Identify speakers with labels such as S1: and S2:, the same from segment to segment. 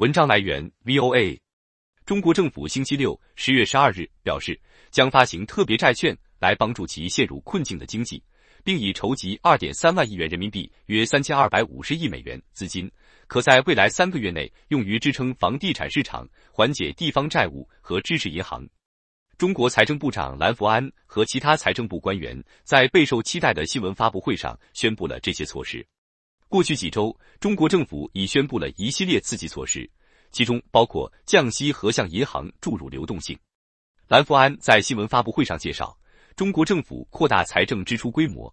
S1: 文章来源：VOA。中国政府星期六（十月十二日）表示，将发行特别债券来帮助其陷入困境的经济，并已筹集二点三万亿元人民币（约三千二百五十亿美元）资金，可在未来三个月内用于支撑房地产市场、缓解地方债务和支持银行。中国财政部长兰福安和其他财政部官员在备受期待的新闻发布会上宣布了这些措施。过去几周，中国政府已宣布了一系列刺激措施，其中包括降息和向银行注入流动性。蓝福安在新闻发布会上介绍，中国政府扩大财政支出规模，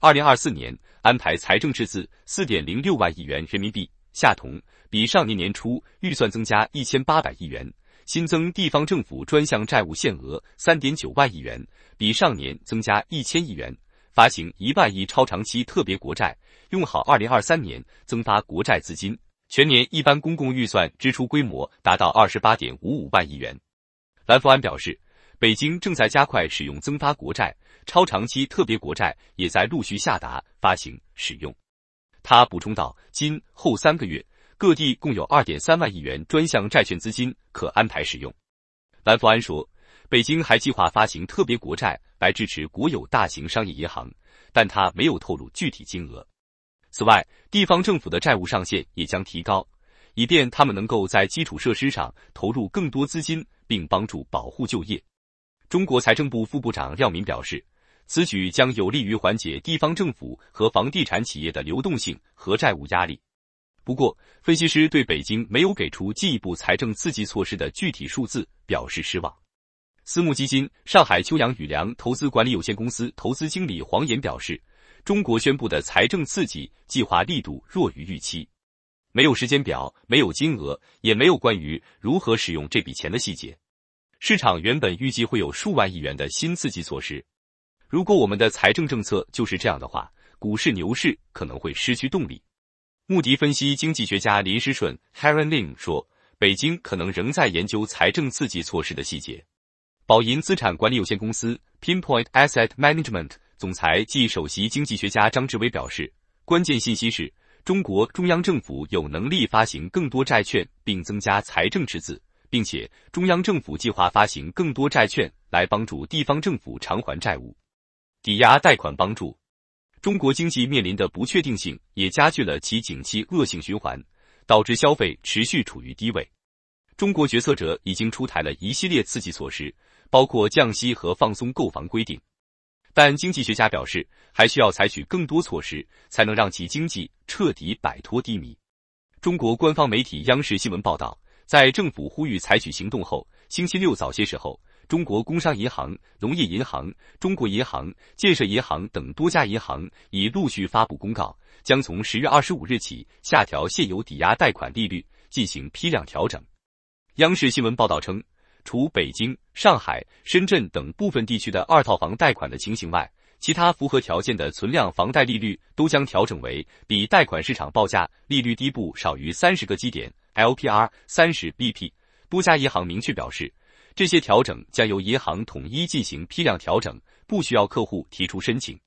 S1: 二零二四年安排财政赤字四点零六万亿元人民币，下同，比上年年初预算增加一千八百亿元，新增地方政府专项债务限额三点九万亿元，比上年增加一千亿元。发行一万亿超长期特别国债，用好二零二三年增发国债资金，全年一般公共预算支出规模达到二十八点五五万亿元。兰福安表示，北京正在加快使用增发国债，超长期特别国债也在陆续下达发行使用。他补充道，今后三个月，各地共有二点三万亿元专项债券资金可安排使用。兰福安说。北京还计划发行特别国债来支持国有大型商业银行，但他没有透露具体金额。此外，地方政府的债务上限也将提高，以便他们能够在基础设施上投入更多资金，并帮助保护就业。中国财政部副部长廖岷表示，此举将有利于缓解地方政府和房地产企业的流动性和债务压力。不过，分析师对北京没有给出进一步财政刺激措施的具体数字表示失望。私募基金上海秋阳宇良投资管理有限公司投资经理黄岩表示：“中国宣布的财政刺激计划力度弱于预期，没有时间表，没有金额，也没有关于如何使用这笔钱的细节。市场原本预计会有数万亿元的新刺激措施。如果我们的财政政策就是这样的话，股市牛市可能会失去动力。”穆迪分析经济学家林诗顺 h e l e n Lim） 说：“北京可能仍在研究财政刺激措施的细节。”宝盈资产管理有限公司 （Pinpoint Asset Management） 总裁暨首席经济学家张志伟表示，关键信息是中国中央政府有能力发行更多债券并增加财政赤字，并且中央政府计划发行更多债券来帮助地方政府偿还债务。抵押贷款帮助中国经济面临的不确定性也加剧了其景气恶性循环，导致消费持续处于低位。中国决策者已经出台了一系列刺激措施。包括降息和放松购房规定，但经济学家表示，还需要采取更多措施，才能让其经济彻底摆脱低迷。中国官方媒体央视新闻报道，在政府呼吁采取行动后，星期六早些时候，中国工商银行、农业银行、中国银行、建设银行等多家银行已陆续发布公告，将从十月二十五日起下调现有抵押贷款利率，进行批量调整。央视新闻报道称，除北京，上海、深圳等部分地区的二套房贷款的情形外，其他符合条件的存量房贷利率都将调整为比贷款市场报价利率低不少于三十个基点 （LPR 30BP）。多家银行明确表示，这些调整将由银行统一进行批量调整，不需要客户提出申请。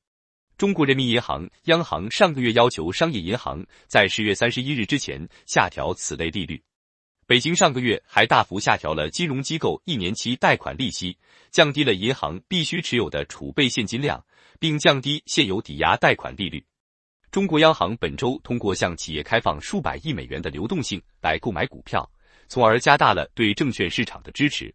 S1: 中国人民银行、央行上个月要求商业银行在十月三十一日之前下调此类利率。北京上个月还大幅下调了金融机构一年期贷款利息，降低了银行必须持有的储备现金量，并降低现有抵押贷款利率。中国央行本周通过向企业开放数百亿美元的流动性来购买股票，从而加大了对证券市场的支持。